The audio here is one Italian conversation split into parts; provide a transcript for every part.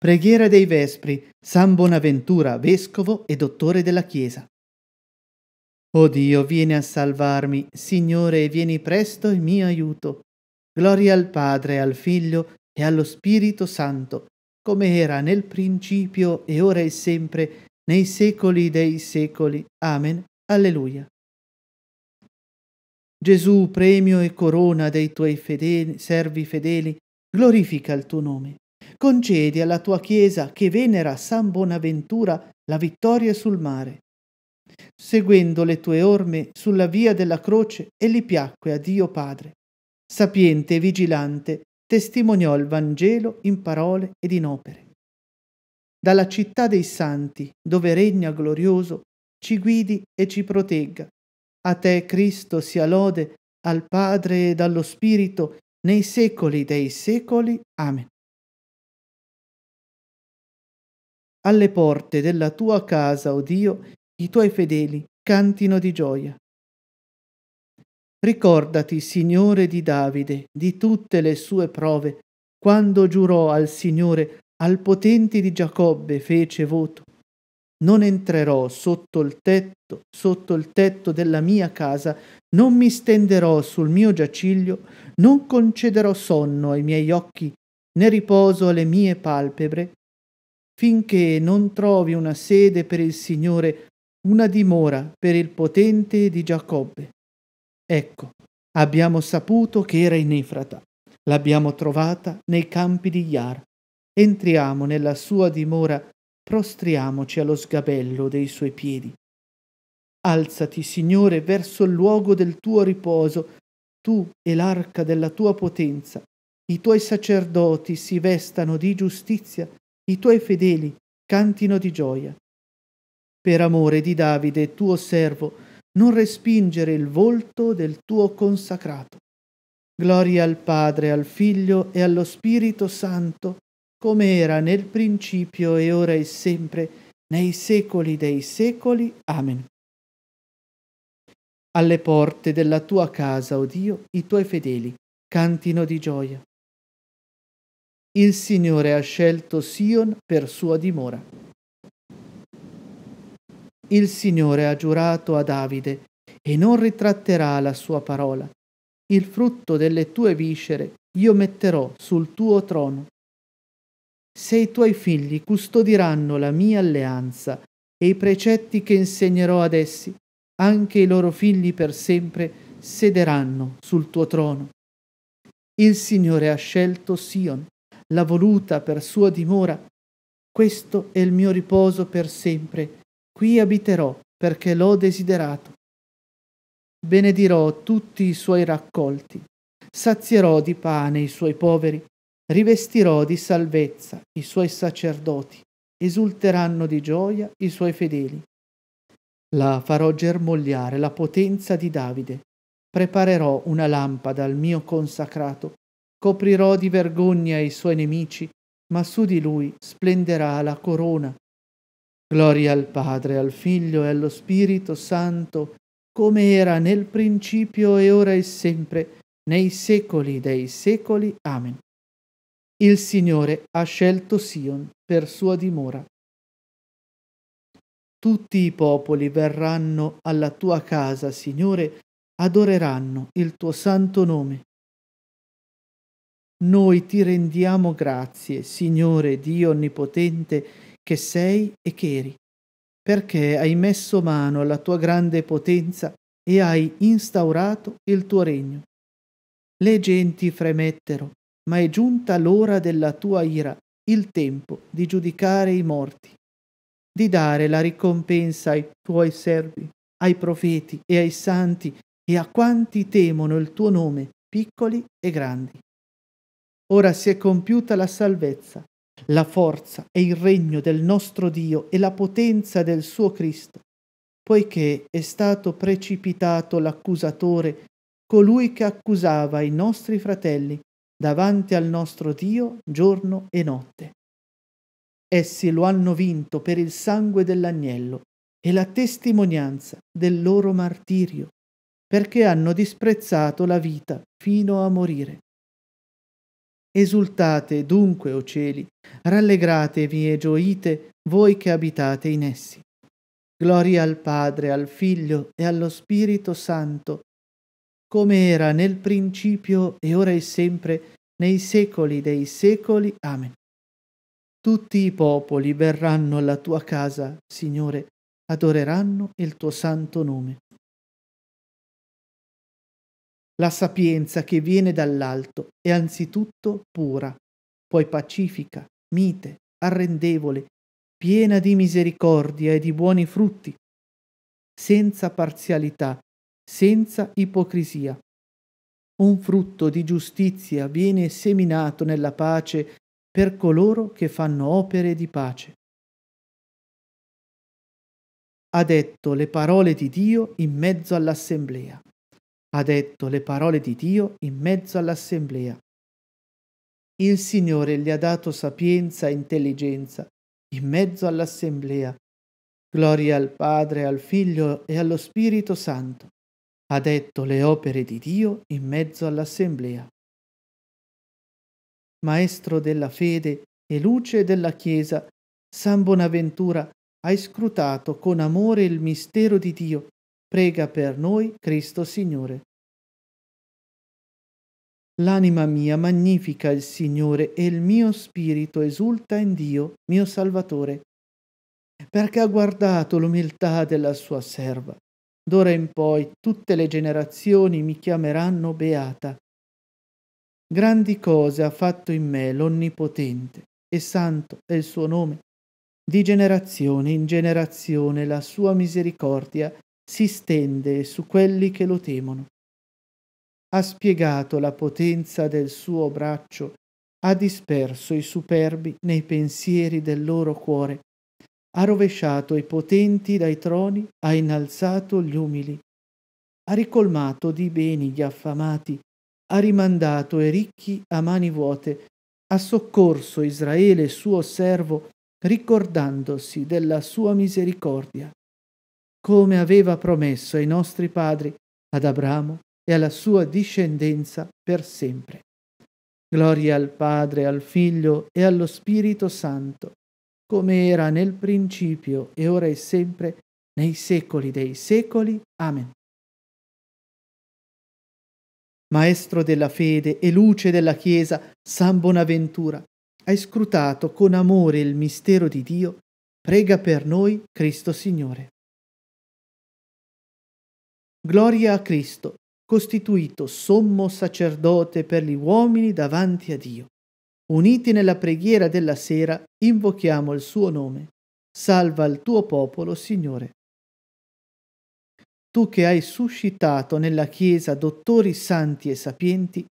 Preghiera dei Vespri, San Bonaventura, vescovo e dottore della Chiesa. O Dio, vieni a salvarmi, Signore, vieni presto in mio aiuto. Gloria al Padre, al Figlio e allo Spirito Santo, come era nel principio e ora e sempre, nei secoli dei secoli. Amen. Alleluia. Gesù, premio e corona dei tuoi fedeli, servi fedeli, glorifica il tuo nome concedi alla tua Chiesa che venera San Bonaventura la vittoria sul mare. Seguendo le tue orme sulla via della croce, egli piacque a Dio Padre. Sapiente e vigilante, testimoniò il Vangelo in parole ed in opere. Dalla città dei santi, dove regna glorioso, ci guidi e ci protegga. A te, Cristo, sia lode, al Padre ed allo Spirito, nei secoli dei secoli. Amen. alle porte della tua casa, o oh Dio, i tuoi fedeli cantino di gioia. Ricordati, Signore di Davide, di tutte le sue prove, quando giurò al Signore, al potente di Giacobbe fece voto. Non entrerò sotto il tetto, sotto il tetto della mia casa, non mi stenderò sul mio giaciglio, non concederò sonno ai miei occhi, né riposo alle mie palpebre, finché non trovi una sede per il Signore, una dimora per il potente di Giacobbe. Ecco, abbiamo saputo che era in Efrata, l'abbiamo trovata nei campi di Iar. Entriamo nella sua dimora, prostriamoci allo sgabello dei suoi piedi. Alzati, Signore, verso il luogo del tuo riposo, tu e l'arca della tua potenza. I tuoi sacerdoti si vestano di giustizia i tuoi fedeli cantino di gioia. Per amore di Davide, tuo servo, non respingere il volto del tuo consacrato. Gloria al Padre, al Figlio e allo Spirito Santo, come era nel principio e ora e sempre, nei secoli dei secoli. Amen. Alle porte della tua casa, o oh Dio, i tuoi fedeli cantino di gioia. Il Signore ha scelto Sion per sua dimora. Il Signore ha giurato a Davide e non ritratterà la sua parola. Il frutto delle tue viscere io metterò sul tuo trono. Se i tuoi figli custodiranno la mia alleanza e i precetti che insegnerò ad essi, anche i loro figli per sempre sederanno sul tuo trono. Il Signore ha scelto Sion l'ha voluta per sua dimora. Questo è il mio riposo per sempre. Qui abiterò perché l'ho desiderato. Benedirò tutti i suoi raccolti. Sazierò di pane i suoi poveri. Rivestirò di salvezza i suoi sacerdoti. Esulteranno di gioia i suoi fedeli. La farò germogliare la potenza di Davide. Preparerò una lampada al mio consacrato Coprirò di vergogna i suoi nemici, ma su di lui splenderà la corona. Gloria al Padre, al Figlio e allo Spirito Santo, come era nel principio e ora e sempre, nei secoli dei secoli. Amen. Il Signore ha scelto Sion per sua dimora. Tutti i popoli verranno alla tua casa, Signore, adoreranno il tuo santo nome. Noi ti rendiamo grazie, Signore Dio Onnipotente, che sei e che eri, perché hai messo mano alla tua grande potenza e hai instaurato il tuo regno. Le genti fremettero, ma è giunta l'ora della tua ira, il tempo di giudicare i morti, di dare la ricompensa ai tuoi servi, ai profeti e ai santi e a quanti temono il tuo nome, piccoli e grandi. Ora si è compiuta la salvezza, la forza e il regno del nostro Dio e la potenza del suo Cristo, poiché è stato precipitato l'accusatore, colui che accusava i nostri fratelli davanti al nostro Dio giorno e notte. Essi lo hanno vinto per il sangue dell'agnello e la testimonianza del loro martirio, perché hanno disprezzato la vita fino a morire. Esultate dunque, o cieli, rallegratevi e gioite voi che abitate in essi. Gloria al Padre, al Figlio e allo Spirito Santo, come era nel principio e ora e sempre, nei secoli dei secoli. Amen. Tutti i popoli verranno alla tua casa, Signore, adoreranno il tuo santo nome. La sapienza che viene dall'alto è anzitutto pura, poi pacifica, mite, arrendevole, piena di misericordia e di buoni frutti, senza parzialità, senza ipocrisia. Un frutto di giustizia viene seminato nella pace per coloro che fanno opere di pace. Ha detto le parole di Dio in mezzo all'assemblea ha detto le parole di Dio in mezzo all'assemblea. Il Signore gli ha dato sapienza e intelligenza in mezzo all'assemblea. Gloria al Padre, al Figlio e allo Spirito Santo. Ha detto le opere di Dio in mezzo all'assemblea. Maestro della fede e luce della Chiesa, San Bonaventura, hai scrutato con amore il mistero di Dio prega per noi Cristo Signore. L'anima mia magnifica il Signore e il mio spirito esulta in Dio, mio Salvatore, perché ha guardato l'umiltà della sua serva. D'ora in poi tutte le generazioni mi chiameranno beata. Grandi cose ha fatto in me l'Onnipotente, e santo è il suo nome. Di generazione in generazione la sua misericordia si stende su quelli che lo temono ha spiegato la potenza del suo braccio, ha disperso i superbi nei pensieri del loro cuore, ha rovesciato i potenti dai troni, ha innalzato gli umili, ha ricolmato di beni gli affamati, ha rimandato i ricchi a mani vuote, ha soccorso Israele suo servo, ricordandosi della sua misericordia, come aveva promesso ai nostri padri, ad Abramo, e alla sua discendenza per sempre. Gloria al Padre, al Figlio e allo Spirito Santo, come era nel principio e ora e sempre, nei secoli dei secoli. Amen. Maestro della fede e luce della Chiesa, San Bonaventura, hai scrutato con amore il mistero di Dio, prega per noi Cristo Signore. Gloria a Cristo costituito sommo sacerdote per gli uomini davanti a Dio. Uniti nella preghiera della sera, invochiamo il suo nome. Salva il tuo popolo, Signore. Tu che hai suscitato nella Chiesa dottori santi e sapienti,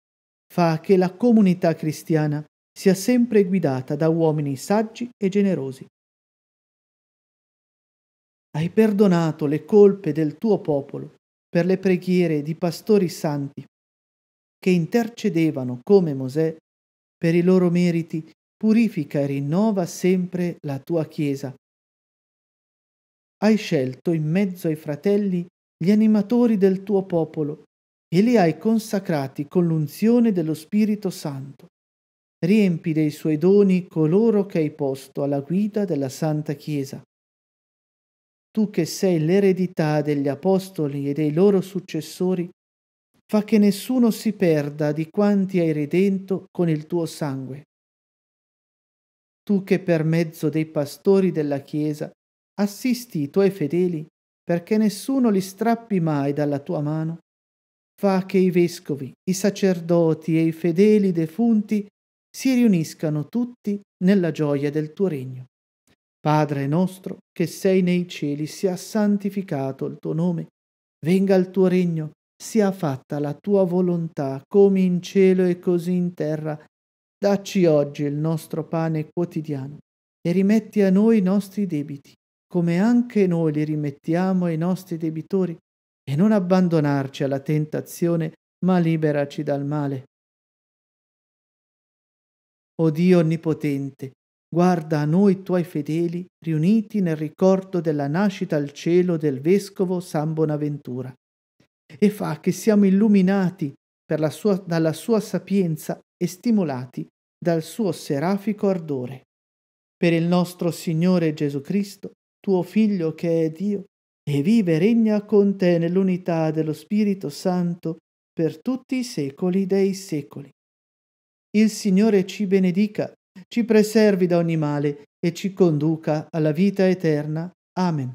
fa che la comunità cristiana sia sempre guidata da uomini saggi e generosi. Hai perdonato le colpe del tuo popolo per le preghiere di pastori santi, che intercedevano come Mosè per i loro meriti, purifica e rinnova sempre la tua Chiesa. Hai scelto in mezzo ai fratelli gli animatori del tuo popolo e li hai consacrati con l'unzione dello Spirito Santo. Riempi dei suoi doni coloro che hai posto alla guida della Santa Chiesa tu che sei l'eredità degli apostoli e dei loro successori, fa che nessuno si perda di quanti hai redento con il tuo sangue. Tu che per mezzo dei pastori della Chiesa assisti i tuoi fedeli perché nessuno li strappi mai dalla tua mano, fa che i vescovi, i sacerdoti e i fedeli defunti si riuniscano tutti nella gioia del tuo regno. Padre nostro che sei nei cieli, sia santificato il tuo nome, venga il tuo regno, sia fatta la tua volontà, come in cielo e così in terra. Dacci oggi il nostro pane quotidiano e rimetti a noi i nostri debiti, come anche noi li rimettiamo ai nostri debitori, e non abbandonarci alla tentazione, ma liberaci dal male. O Dio Onnipotente, guarda a noi tuoi fedeli riuniti nel ricordo della nascita al cielo del vescovo San Bonaventura e fa che siamo illuminati sua, dalla sua sapienza e stimolati dal suo serafico ardore. Per il nostro Signore Gesù Cristo, tuo Figlio che è Dio, e vive e regna con te nell'unità dello Spirito Santo per tutti i secoli dei secoli. Il Signore ci benedica ci preservi da ogni male e ci conduca alla vita eterna. Amen.